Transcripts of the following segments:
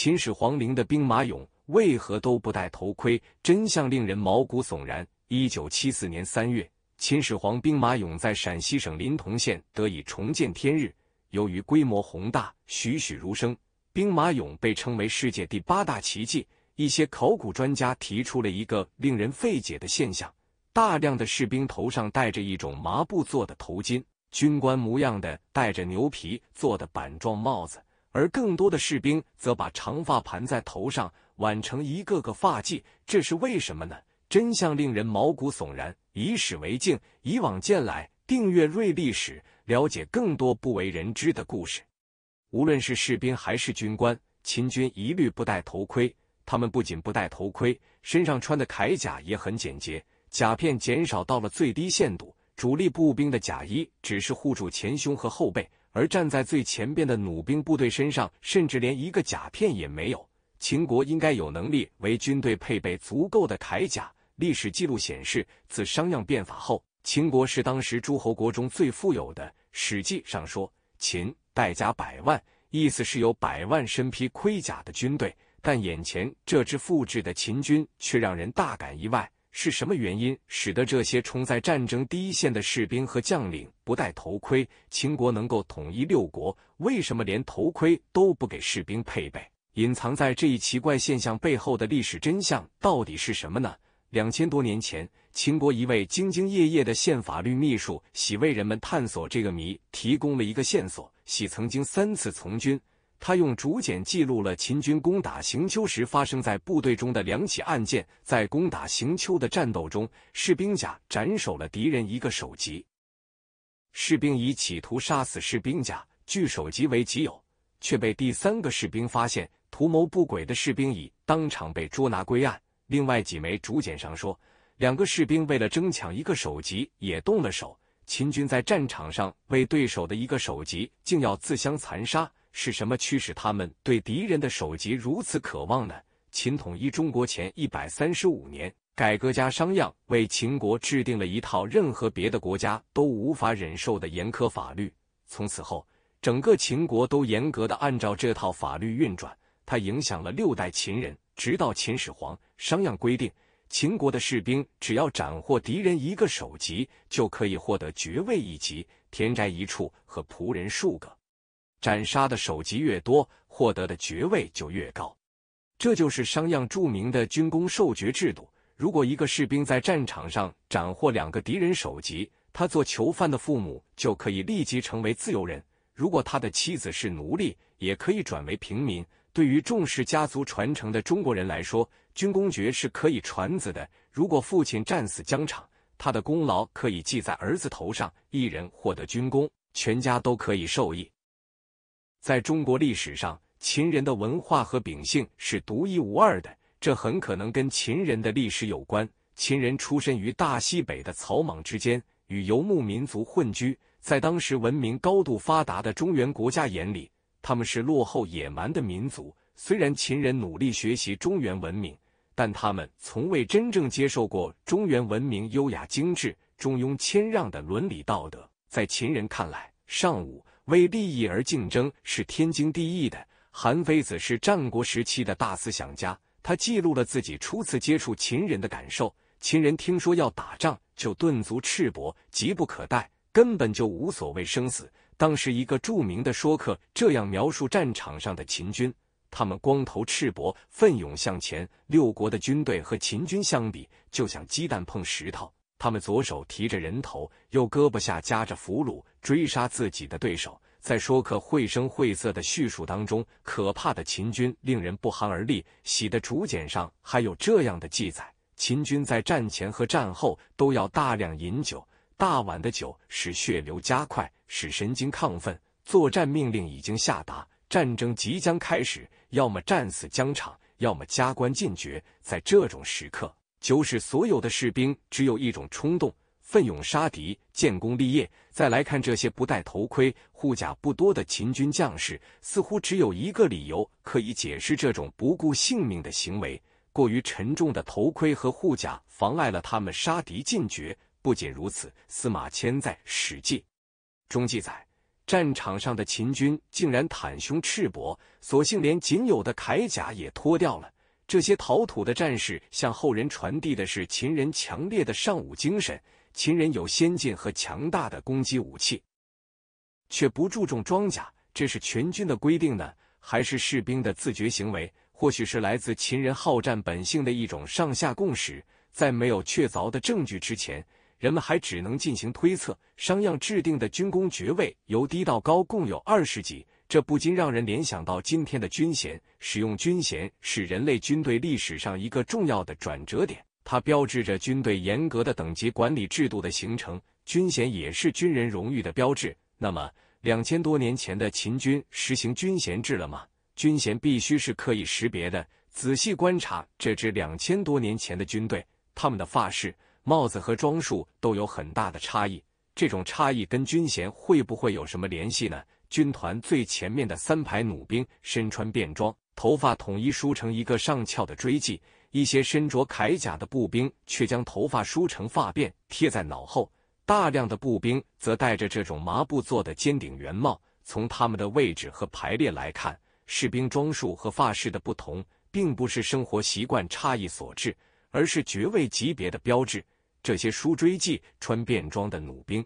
秦始皇陵的兵马俑为何都不戴头盔？真相令人毛骨悚然。一九七四年三月，秦始皇兵马俑在陕西省临潼县得以重见天日。由于规模宏大、栩栩如生，兵马俑被称为世界第八大奇迹。一些考古专家提出了一个令人费解的现象：大量的士兵头上戴着一种麻布做的头巾，军官模样的戴着牛皮做的板状帽子。而更多的士兵则把长发盘在头上，挽成一个个发髻，这是为什么呢？真相令人毛骨悚然。以史为镜，以往见来。订阅《瑞历史》，了解更多不为人知的故事。无论是士兵还是军官，秦军一律不戴头盔。他们不仅不戴头盔，身上穿的铠甲也很简洁，甲片减少到了最低限度。主力步兵的甲衣只是护住前胸和后背，而站在最前边的弩兵部队身上，甚至连一个甲片也没有。秦国应该有能力为军队配备足够的铠甲。历史记录显示，自商鞅变法后，秦国是当时诸侯国中最富有的。《史记》上说，秦带甲百万，意思是有百万身披盔甲的军队。但眼前这支复制的秦军却让人大感意外。是什么原因使得这些冲在战争第一线的士兵和将领不戴头盔？秦国能够统一六国，为什么连头盔都不给士兵配备？隐藏在这一奇怪现象背后的历史真相到底是什么呢？两千多年前，秦国一位兢兢业业的宪法律秘书喜为人们探索这个谜，提供了一个线索：喜曾经三次从军。他用竹简记录了秦军攻打行丘时发生在部队中的两起案件。在攻打行丘的战斗中，士兵甲斩首了敌人一个首级，士兵乙企图杀死士兵甲，据首级为己有，却被第三个士兵发现，图谋不轨的士兵乙当场被捉拿归案。另外几枚竹简上说，两个士兵为了争抢一个首级也动了手。秦军在战场上为对手的一个首级竟要自相残杀。是什么驱使他们对敌人的首级如此渴望呢？秦统一中国前一百三十五年，改革家商鞅为秦国制定了一套任何别的国家都无法忍受的严苛法律。从此后，整个秦国都严格的按照这套法律运转，它影响了六代秦人，直到秦始皇。商鞅规定，秦国的士兵只要斩获敌人一个首级，就可以获得爵位一级、田宅一处和仆人数个。斩杀的首级越多，获得的爵位就越高。这就是商鞅著名的军功授爵制度。如果一个士兵在战场上斩获两个敌人首级，他做囚犯的父母就可以立即成为自由人；如果他的妻子是奴隶，也可以转为平民。对于重视家族传承的中国人来说，军功爵是可以传子的。如果父亲战死疆场，他的功劳可以记在儿子头上，一人获得军功，全家都可以受益。在中国历史上，秦人的文化和秉性是独一无二的。这很可能跟秦人的历史有关。秦人出身于大西北的草莽之间，与游牧民族混居。在当时文明高度发达的中原国家眼里，他们是落后野蛮的民族。虽然秦人努力学习中原文明，但他们从未真正接受过中原文明优雅精致、中庸谦让的伦理道德。在秦人看来，尚武。为利益而竞争是天经地义的。韩非子是战国时期的大思想家，他记录了自己初次接触秦人的感受。秦人听说要打仗，就顿足赤膊，急不可待，根本就无所谓生死。当时一个著名的说客这样描述战场上的秦军：他们光头赤膊，奋勇向前。六国的军队和秦军相比，就像鸡蛋碰石头。他们左手提着人头，右胳膊下夹着俘虏，追杀自己的对手。在说客绘声绘色的叙述当中，可怕的秦军令人不寒而栗。喜的竹简上还有这样的记载：秦军在战前和战后都要大量饮酒，大碗的酒使血流加快，使神经亢奋。作战命令已经下达，战争即将开始。要么战死疆场，要么加官进爵。在这种时刻。就是所有的士兵只有一种冲动，奋勇杀敌，建功立业。再来看这些不戴头盔、护甲不多的秦军将士，似乎只有一个理由可以解释这种不顾性命的行为：过于沉重的头盔和护甲妨碍了他们杀敌进爵。不仅如此，司马迁在《史记》中记载，战场上的秦军竟然袒胸赤膊，索性连仅有的铠甲也脱掉了。这些陶土的战士向后人传递的是秦人强烈的尚武精神。秦人有先进和强大的攻击武器，却不注重装甲，这是全军的规定呢，还是士兵的自觉行为？或许是来自秦人好战本性的一种上下共识。在没有确凿的证据之前，人们还只能进行推测。商鞅制定的军功爵位由低到高共有二十级。这不禁让人联想到今天的军衔。使用军衔是人类军队历史上一个重要的转折点，它标志着军队严格的等级管理制度的形成。军衔也是军人荣誉的标志。那么，两千多年前的秦军实行军衔制了吗？军衔必须是可以识别的。仔细观察这支两千多年前的军队，他们的发饰、帽子和装束都有很大的差异。这种差异跟军衔会不会有什么联系呢？军团最前面的三排弩兵身穿便装，头发统一梳成一个上翘的锥髻；一些身着铠甲的步兵却将头发梳成发辫，贴在脑后。大量的步兵则戴着这种麻布做的尖顶圆帽。从他们的位置和排列来看，士兵装束和发饰的不同，并不是生活习惯差异所致，而是爵位级别的标志。这些梳锥髻、穿便装的弩兵，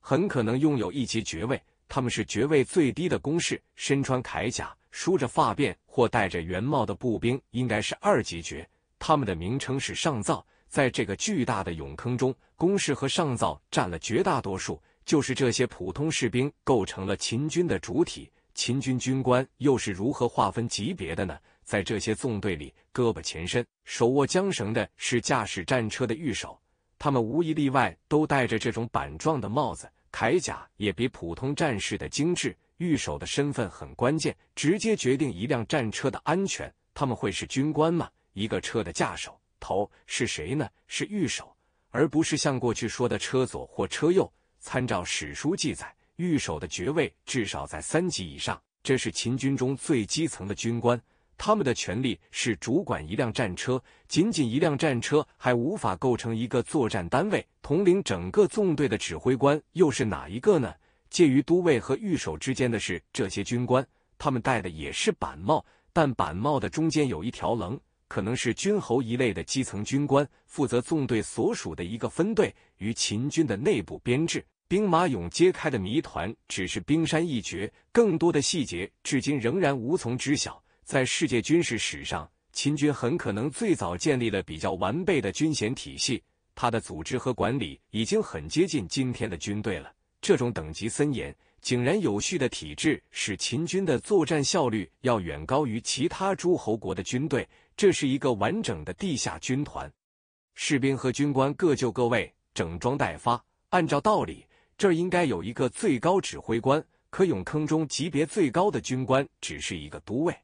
很可能拥有一级爵位。他们是爵位最低的公士，身穿铠甲、梳着发辫或戴着圆帽的步兵，应该是二级爵。他们的名称是上造。在这个巨大的俑坑中，公士和上造占了绝大多数，就是这些普通士兵构成了秦军的主体。秦军军官又是如何划分级别的呢？在这些纵队里，胳膊前伸、手握缰绳的是驾驶战车的御手，他们无一例外都戴着这种板状的帽子。铠甲也比普通战士的精致。御手的身份很关键，直接决定一辆战车的安全。他们会是军官吗？一个车的驾手头是谁呢？是御手，而不是像过去说的车左或车右。参照史书记载，御手的爵位至少在三级以上，这是秦军中最基层的军官。他们的权力是主管一辆战车，仅仅一辆战车还无法构成一个作战单位。统领整个纵队的指挥官又是哪一个呢？介于都尉和御守之间的是这些军官，他们戴的也是板帽，但板帽的中间有一条棱，可能是军侯一类的基层军官，负责纵队所属的一个分队。与秦军的内部编制，兵马俑揭开的谜团只是冰山一角，更多的细节至今仍然无从知晓。在世界军事史上，秦军很可能最早建立了比较完备的军衔体系，他的组织和管理已经很接近今天的军队了。这种等级森严、井然有序的体制，使秦军的作战效率要远高于其他诸侯国的军队。这是一个完整的地下军团，士兵和军官各就各位，整装待发。按照道理，这儿应该有一个最高指挥官，可俑坑中级别最高的军官只是一个都尉。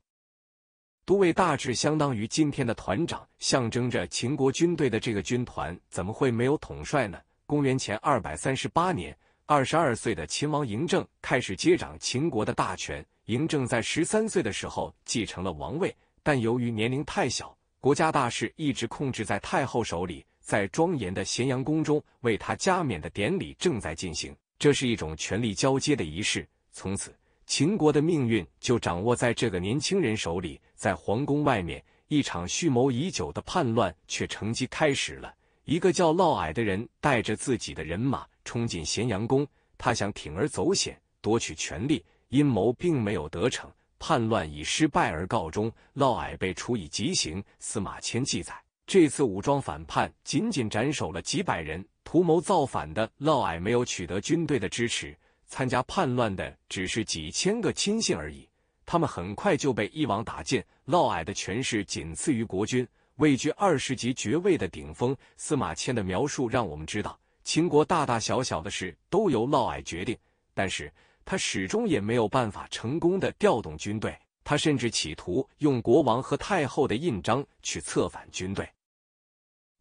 都尉大致相当于今天的团长，象征着秦国军队的这个军团，怎么会没有统帅呢？公元前二百三十八年，二十二岁的秦王嬴政开始接掌秦国的大权。嬴政在十三岁的时候继承了王位，但由于年龄太小，国家大事一直控制在太后手里。在庄严的咸阳宫中，为他加冕的典礼正在进行，这是一种权力交接的仪式。从此。秦国的命运就掌握在这个年轻人手里。在皇宫外面，一场蓄谋已久的叛乱却乘机开始了。一个叫嫪毐的人带着自己的人马冲进咸阳宫，他想铤而走险夺取权力。阴谋并没有得逞，叛乱以失败而告终。嫪毐被处以极刑。司马迁记载，这次武装反叛仅仅斩首了几百人。图谋造反的嫪毐没有取得军队的支持。参加叛乱的只是几千个亲信而已，他们很快就被一网打尽。嫪毐的权势仅次于国君，位居二十级爵位的顶峰。司马迁的描述让我们知道，秦国大大小小的事都由嫪毐决定，但是他始终也没有办法成功的调动军队。他甚至企图用国王和太后的印章去策反军队，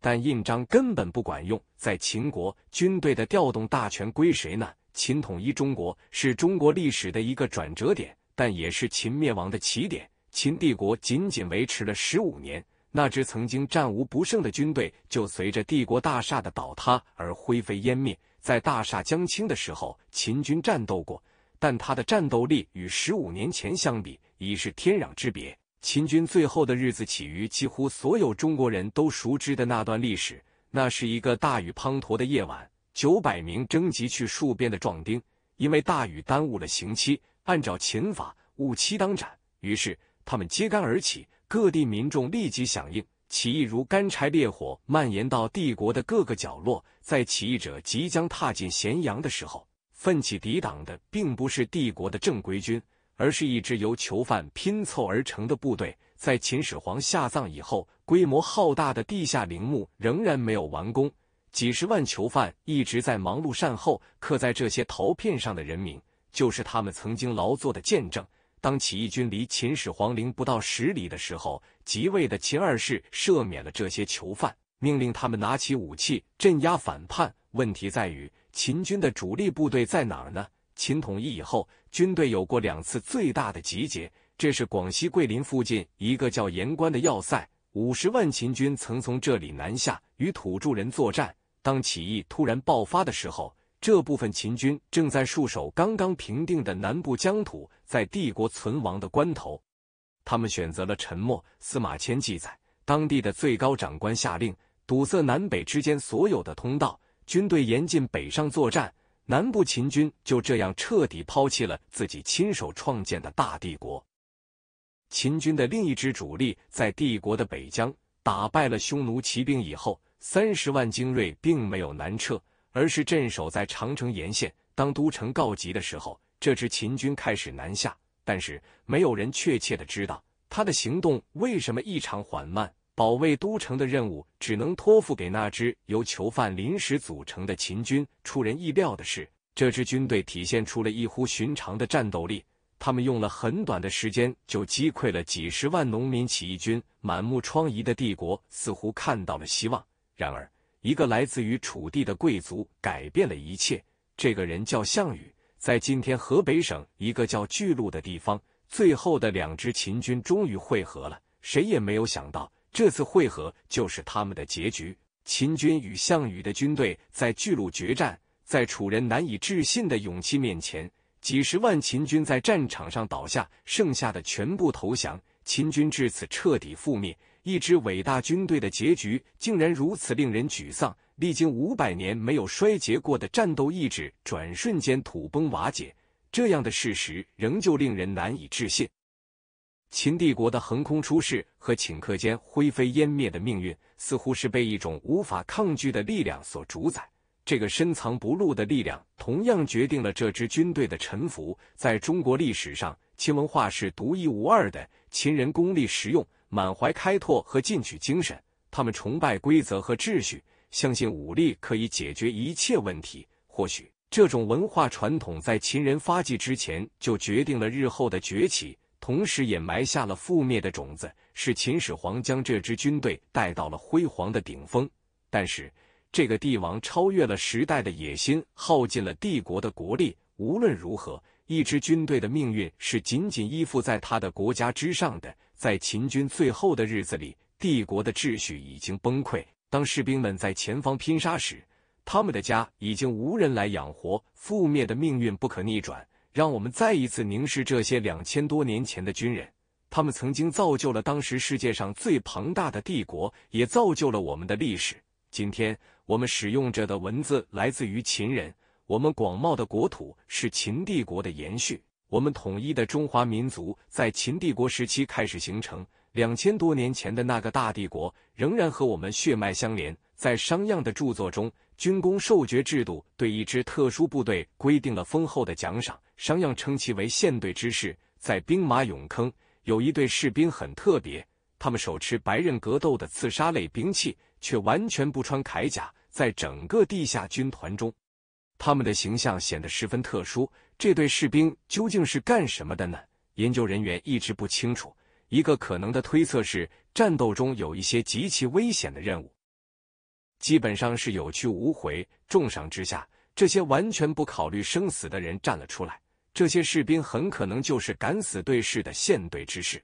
但印章根本不管用。在秦国，军队的调动大权归谁呢？秦统一中国是中国历史的一个转折点，但也是秦灭亡的起点。秦帝国仅仅维持了十五年，那支曾经战无不胜的军队就随着帝国大厦的倒塌而灰飞烟灭。在大厦将倾的时候，秦军战斗过，但他的战斗力与十五年前相比已是天壤之别。秦军最后的日子起于几乎所有中国人都熟知的那段历史，那是一个大雨滂沱的夜晚。九百名征集去戍边的壮丁，因为大雨耽误了刑期，按照秦法，五期当斩。于是他们揭竿而起，各地民众立即响应，起义如干柴烈火，蔓延到帝国的各个角落。在起义者即将踏进咸阳的时候，奋起抵挡的并不是帝国的正规军，而是一支由囚犯拼凑而成的部队。在秦始皇下葬以后，规模浩大的地下陵墓仍然没有完工。几十万囚犯一直在忙碌善后，刻在这些陶片上的人名，就是他们曾经劳作的见证。当起义军离秦始皇陵不到十里的时候，即位的秦二世赦免了这些囚犯，命令他们拿起武器镇压反叛。问题在于，秦军的主力部队在哪儿呢？秦统一以后，军队有过两次最大的集结，这是广西桂林附近一个叫盐官的要塞。五十万秦军曾从这里南下，与土著人作战。当起义突然爆发的时候，这部分秦军正在戍守刚刚平定的南部疆土。在帝国存亡的关头，他们选择了沉默。司马迁记载，当地的最高长官下令堵塞南北之间所有的通道，军队严禁北上作战。南部秦军就这样彻底抛弃了自己亲手创建的大帝国。秦军的另一支主力在帝国的北疆打败了匈奴骑兵以后，三十万精锐并没有南撤，而是镇守在长城沿线。当都城告急的时候，这支秦军开始南下，但是没有人确切的知道他的行动为什么异常缓慢。保卫都城的任务只能托付给那支由囚犯临时组成的秦军。出人意料的是，这支军队体现出了异乎寻常的战斗力。他们用了很短的时间就击溃了几十万农民起义军，满目疮痍的帝国似乎看到了希望。然而，一个来自于楚地的贵族改变了一切。这个人叫项羽，在今天河北省一个叫巨鹿的地方。最后的两支秦军终于会合了，谁也没有想到，这次会合就是他们的结局。秦军与项羽的军队在巨鹿决战，在楚人难以置信的勇气面前。几十万秦军在战场上倒下，剩下的全部投降。秦军至此彻底覆灭。一支伟大军队的结局竟然如此令人沮丧。历经五百年没有衰竭过的战斗意志，转瞬间土崩瓦解。这样的事实仍旧令人难以置信。秦帝国的横空出世和顷刻间灰飞烟灭的命运，似乎是被一种无法抗拒的力量所主宰。这个深藏不露的力量，同样决定了这支军队的臣服。在中国历史上，秦文化是独一无二的。秦人功利实用，满怀开拓和进取精神。他们崇拜规则和秩序，相信武力可以解决一切问题。或许，这种文化传统在秦人发迹之前就决定了日后的崛起，同时也埋下了覆灭的种子。是秦始皇将这支军队带到了辉煌的顶峰，但是。这个帝王超越了时代的野心，耗尽了帝国的国力。无论如何，一支军队的命运是紧紧依附在他的国家之上的。在秦军最后的日子里，帝国的秩序已经崩溃。当士兵们在前方拼杀时，他们的家已经无人来养活。覆灭的命运不可逆转。让我们再一次凝视这些两千多年前的军人，他们曾经造就了当时世界上最庞大的帝国，也造就了我们的历史。今天。我们使用着的文字来自于秦人，我们广袤的国土是秦帝国的延续，我们统一的中华民族在秦帝国时期开始形成。两千多年前的那个大帝国仍然和我们血脉相连。在商鞅的著作中，军功授爵制度对一支特殊部队规定了丰厚的奖赏，商鞅称其为县队之士。在兵马俑坑，有一队士兵很特别。他们手持白刃格斗的刺杀类兵器，却完全不穿铠甲，在整个地下军团中，他们的形象显得十分特殊。这对士兵究竟是干什么的呢？研究人员一直不清楚。一个可能的推测是，战斗中有一些极其危险的任务，基本上是有去无回。重赏之下，这些完全不考虑生死的人站了出来。这些士兵很可能就是敢死队式的现队之士。